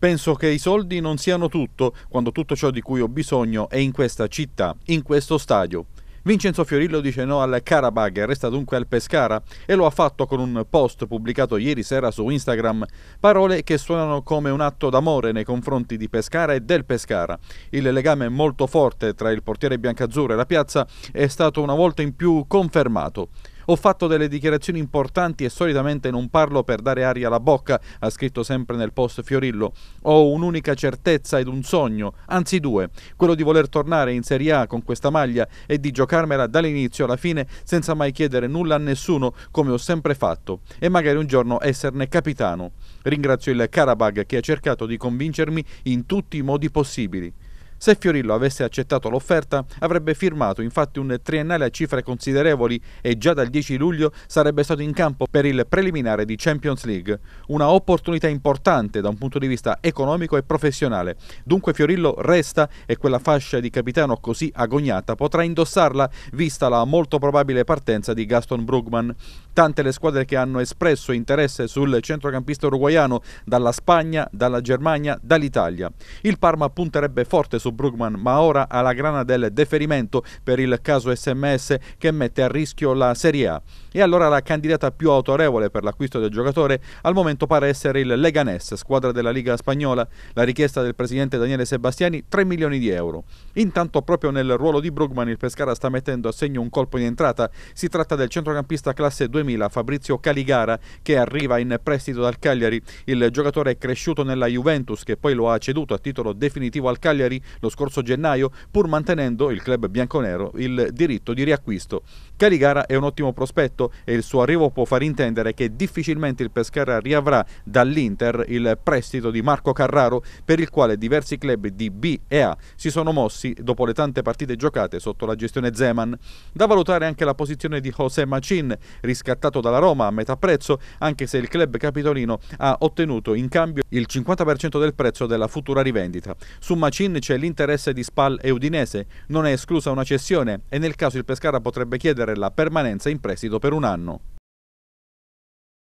Penso che i soldi non siano tutto, quando tutto ciò di cui ho bisogno è in questa città, in questo stadio. Vincenzo Fiorillo dice no al Karabag e resta dunque al Pescara e lo ha fatto con un post pubblicato ieri sera su Instagram, parole che suonano come un atto d'amore nei confronti di Pescara e del Pescara. Il legame molto forte tra il portiere biancazzurro e la piazza è stato una volta in più confermato. Ho fatto delle dichiarazioni importanti e solitamente non parlo per dare aria alla bocca, ha scritto sempre nel post Fiorillo. Ho un'unica certezza ed un sogno, anzi due, quello di voler tornare in Serie A con questa maglia e di giocarmela dall'inizio alla fine senza mai chiedere nulla a nessuno come ho sempre fatto e magari un giorno esserne capitano. Ringrazio il Karabag che ha cercato di convincermi in tutti i modi possibili. Se Fiorillo avesse accettato l'offerta, avrebbe firmato infatti un triennale a cifre considerevoli e già dal 10 luglio sarebbe stato in campo per il preliminare di Champions League. Una opportunità importante da un punto di vista economico e professionale. Dunque Fiorillo resta e quella fascia di capitano così agognata potrà indossarla vista la molto probabile partenza di Gaston Brugman. Tante le squadre che hanno espresso interesse sul centrocampista uruguaiano dalla Spagna, dalla Germania, dall'Italia. Il Parma punterebbe forte su su Brugman, ma ora ha la grana del deferimento per il caso SMS che mette a rischio la Serie A. E allora la candidata più autorevole per l'acquisto del giocatore al momento pare essere il Leganés, squadra della Liga Spagnola, la richiesta del presidente Daniele Sebastiani 3 milioni di euro. Intanto proprio nel ruolo di Brugman il Pescara sta mettendo a segno un colpo in entrata, si tratta del centrocampista classe 2000 Fabrizio Caligara che arriva in prestito dal Cagliari, il giocatore è cresciuto nella Juventus che poi lo ha ceduto a titolo definitivo al Cagliari, lo scorso gennaio, pur mantenendo il club bianconero il diritto di riacquisto. Caligara è un ottimo prospetto e il suo arrivo può far intendere che difficilmente il Pescara riavrà dall'Inter il prestito di Marco Carraro per il quale diversi club di B e A si sono mossi dopo le tante partite giocate sotto la gestione Zeman. Da valutare anche la posizione di José Machin, riscattato dalla Roma a metà prezzo, anche se il club capitolino ha ottenuto in cambio il 50% del prezzo della futura rivendita. Su Machin c'è l'Inter l'interesse di Spal e Udinese, non è esclusa una cessione e nel caso il Pescara potrebbe chiedere la permanenza in prestito per un anno.